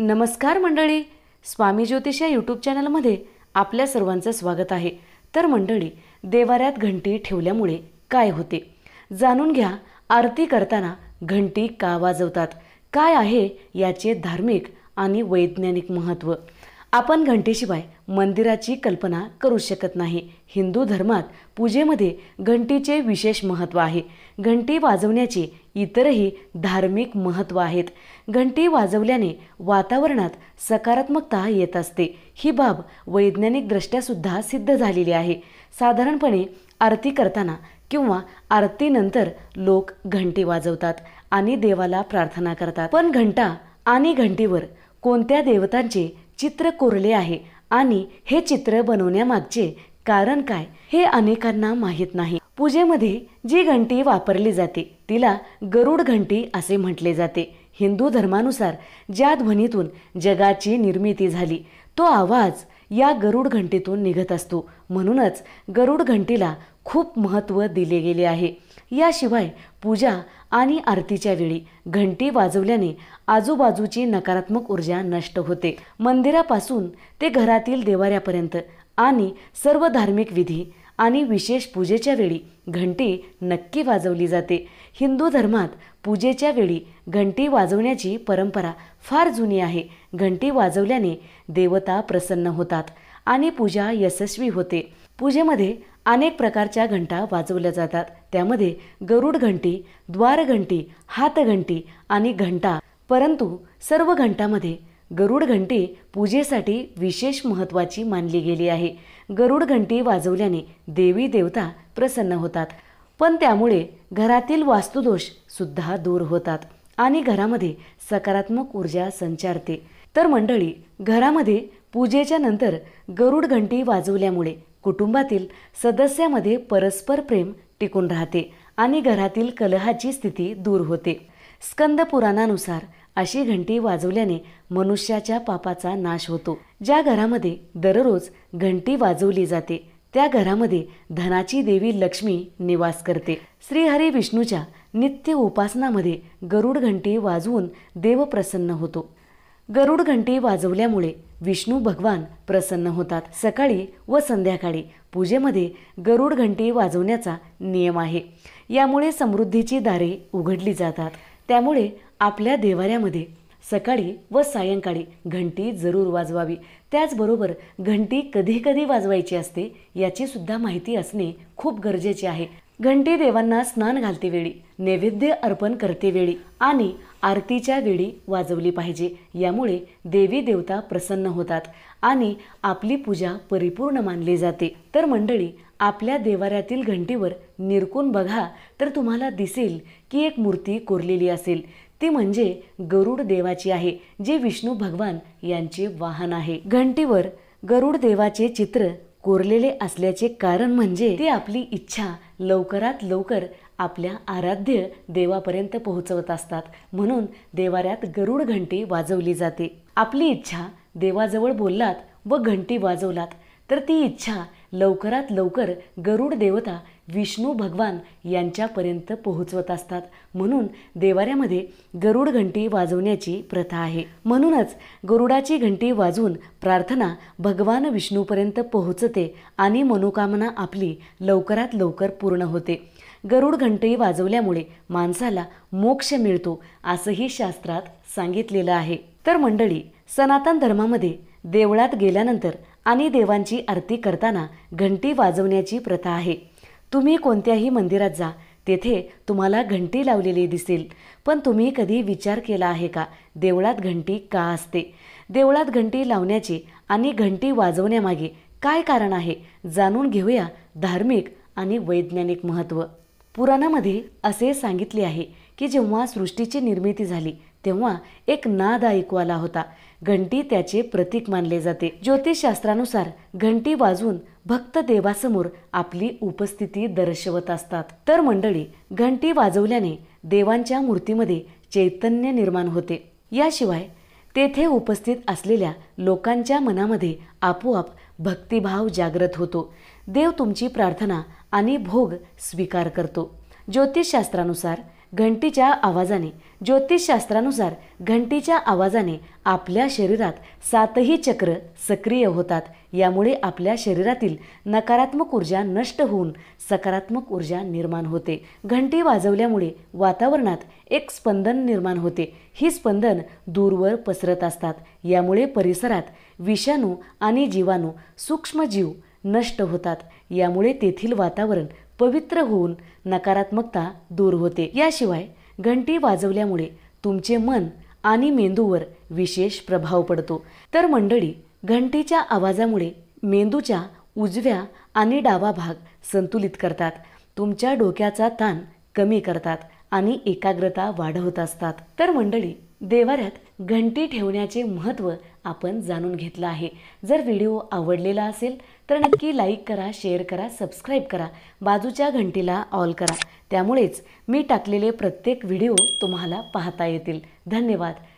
नमस्कार मंडळी स्वामी ज्योतिष या यूट्यूब चॅनलमध्ये आपल्या सर्वांचं स्वागत आहे तर मंडळी देवाऱ्यात घंटी ठेवल्यामुळे काय होते जाणून घ्या आरती करताना घंटी का वाजवतात काय आहे याचे धार्मिक आणि वैज्ञानिक महत्त्व आपण घंटेशिवाय मंदिराची कल्पना करू शकत नाही हिंदू धर्मात पूजेमध्ये घंटीचे विशेष महत्त्व आहे घंटी वाजवण्याचे इतरही धार्मिक महत्त्व आहेत घंटी वाजवल्याने वातावरणात सकारात्मकता येत असते ही बाब वैज्ञानिकदृष्ट्यासुद्धा सिद्ध झालेली आहे साधारणपणे आरती करताना किंवा आरतीनंतर लोक घंटी वाजवतात आणि देवाला प्रार्थना करतात पण घंटा आणि घंटीवर कोणत्या देवतांचे चित्र कोरले आहे आणि हे चित्र बनवण्यामागचे कारण काय हे अनेकांना माहीत नाही पूजेमध्ये जी घंटी वापरली जाते तिला गरुड घंटी असे म्हटले जाते हिंदू धर्मानुसार ज्या ध्वनीतून जगाची निर्मिती झाली तो आवाज या गरुड घंटीतून निघत असतो म्हणूनच गरुड घंटीला खूप महत्त्व दिले गेले आहे याशिवाय पूजा आणि आरतीच्या वेळी घंटी वाजवल्याने आजूबाजूची नकारात्मक ऊर्जा नष्ट होते मंदिरापासून ते घरातील देवाऱ्यापर्यंत आणि सर्व धार्मिक विधी आणि विशेष पूजेच्या वेळी घंटी नक्की वाजवली जाते हिंदू धर्मात पूजेच्या वेळी घंटी वाजवण्याची परंपरा फार जुनी आहे घंटी वाजवल्याने देवता प्रसन्न होतात आणि पूजा यशस्वी होते पूजेमध्ये अनेक प्रकारच्या घंटा वाजवल्या जातात त्यामध्ये गरुड घंटी द्वारघंटी हातघंटी आणि घंटा परंतु सर्व घंटामध्ये गरुड घंटी पूजेसाठी विशेष महत्त्वाची मानली गेली आहे गरुड घंटी वाजवल्याने देवी देवता प्रसन्न होतात पण त्यामुळे घरातील वास्तुदोष सुद्धा दूर होतात आणि घरामध्ये सकारात्मक ऊर्जा संचारते तर मंडळी घरामध्ये पूजेच्या नंतर गरुड घंटी वाजवल्यामुळे कुटुंबातील सदस्यामध्ये परस्पर प्रेम टिकून राहते आणि घरातील कलहाची स्थिती दूर होते स्कंद पुराणानुसार अशी घंटी वाजवल्याने मनुष्याच्या पापाचा नाश होतो ज्या घरामध्ये दररोज घंटी वाजवली जाते त्या घरामध्ये धनाची देवी लक्ष्मी निवास करते श्रीहरी विष्णूच्या नित्य उपासनामध्ये गरुड घंटी वाजवून देव प्रसन्न होतो गरुड घंटी वाजवल्यामुळे विष्णू भगवान प्रसन्न होतात सकाळी व संध्याकाळी पूजेमध्ये गरुड घंटी वाजवण्याचा नियम आहे यामुळे समृद्धीची दारे उघडली जातात त्यामुळे आपल्या देवाऱ्यामध्ये सकाळी व सायंकाळी घंटी जरूर वाजवावी त्याचबरोबर घंटी कधी कधी वाजवायची असते याची सुद्धा माहिती असणे खूप गरजेचे आहे घंटी देवांना स्नान घालते वेळी नैवेद्य अर्पण करते वेळी आणि आरतीच्या वेळी वाजवली पाहिजे यामुळे देवी देवता प्रसन्न होतात आणि आपली पूजा परिपूर्ण मानली जाते तर मंडळी आपल्या देवाऱ्यातील घंटीवर निरकून बघा तर तुम्हाला दिसेल की एक मूर्ती कोरलेली असेल ती म्हणजे गरुड देवाची आहे जे विष्णू भगवान यांचे वाहन आहे घंटीवर गरुड देवाचे चित्र कोरलेले असल्याचे कारण म्हणजे ती आपली इच्छा लवकरात लवकर आपल्या आराध्य देवापर्यंत पोहोचवत असतात म्हणून देवाऱ्यात गरुड घंटी वाजवली जाते आपली इच्छा देवाजवळ बोललात व घंटी वाजवलात तर ती इच्छा लवकरात लवकर गरुड देवता विष्णू भगवान यांच्यापर्यंत पोहोचवत असतात म्हणून देवाऱ्यामध्ये गरुड घंटी वाजवण्याची प्रथा आहे म्हणूनच गरुडाची घंटी वाजवून प्रार्थना भगवान विष्णूपर्यंत पोहोचते आणि मनोकामना आपली लवकरात लवकर पूर्ण होते गरुड घंटी वाजवल्यामुळे माणसाला मोक्ष मिळतो असंही शास्त्रात सांगितलेलं आहे तर मंडळी सनातन धर्मामध्ये देवळात गेल्यानंतर आणि देवांची आरती करताना घंटी वाजवण्याची प्रथा आहे तुम्ही कोणत्याही मंदिरात जा तेथे तुम्हाला घंटी लावलेली दिसेल पण तुम्ही कधी विचार केला आहे का देवळात घंटी का असते देवळात घंटी लावण्याची आणि घंटी वाजवण्यामागे काय कारण आहे जाणून घेऊया धार्मिक आणि वैज्ञानिक महत्त्व पुराणामध्ये असे सांगितले आहे की जेव्हा सृष्टीची निर्मिती झाली तेव्हा एक नाद ऐकू आला होता घंटी त्याचे प्रतीक मानले जाते ज्योतिषशास्त्रानुसार घंटी वाजून भक्त देवासमोर आपली उपस्थिती दर्शवत असतात तर मंडळी घंटी वाजवल्याने देवांच्या मूर्तीमध्ये चैतन्य निर्माण होते याशिवाय तेथे उपस्थित असलेल्या लोकांच्या मनामध्ये आपोआप भक्तिभाव जागृत होतो देव तुमची प्रार्थना आणि भोग स्वीकार करतो ज्योतिषशास्त्रानुसार घंटीच्या आवाजाने ज्योतिषशास्त्रानुसार घंटीच्या आवाजाने आपल्या शरीरात सातही चक्र सक्रिय होतात यामुळे आपल्या शरीरातील नकारात्मक ऊर्जा नष्ट होऊन सकारात्मक ऊर्जा निर्माण होते घंटी वाजवल्यामुळे वातावरणात एक स्पंदन निर्माण होते ही स्पंदन दूरवर पसरत असतात यामुळे परिसरात विषाणू आणि जीवाणू सूक्ष्मजीव नष्ट होतात यामुळे तेथील वातावरण पवित्र होऊन नकारात्मकता दूर होते याशिवाय घंटी वाजवल्यामुळे तुमचे मन आणि मेंदूवर विशेष प्रभाव पडतो तर मंडळी घंटीच्या आवाजामुळे मेंदूच्या उजव्या आणि डावा भाग संतुलित करतात तुमच्या डोक्याचा ताण कमी करतात आणि एकाग्रता वाढवत असतात तर मंडळी देवाऱ्यात घंटी ठेवण्याचे महत्त्व आपण जाणून घेतलं आहे जर व्हिडिओ आवडलेला असेल तर नक्की लाईक करा शेअर करा सबस्क्राईब करा बाजूच्या घंटीला ऑल करा त्यामुळेच मी टाकलेले प्रत्येक व्हिडिओ तुम्हाला पाहता येतील धन्यवाद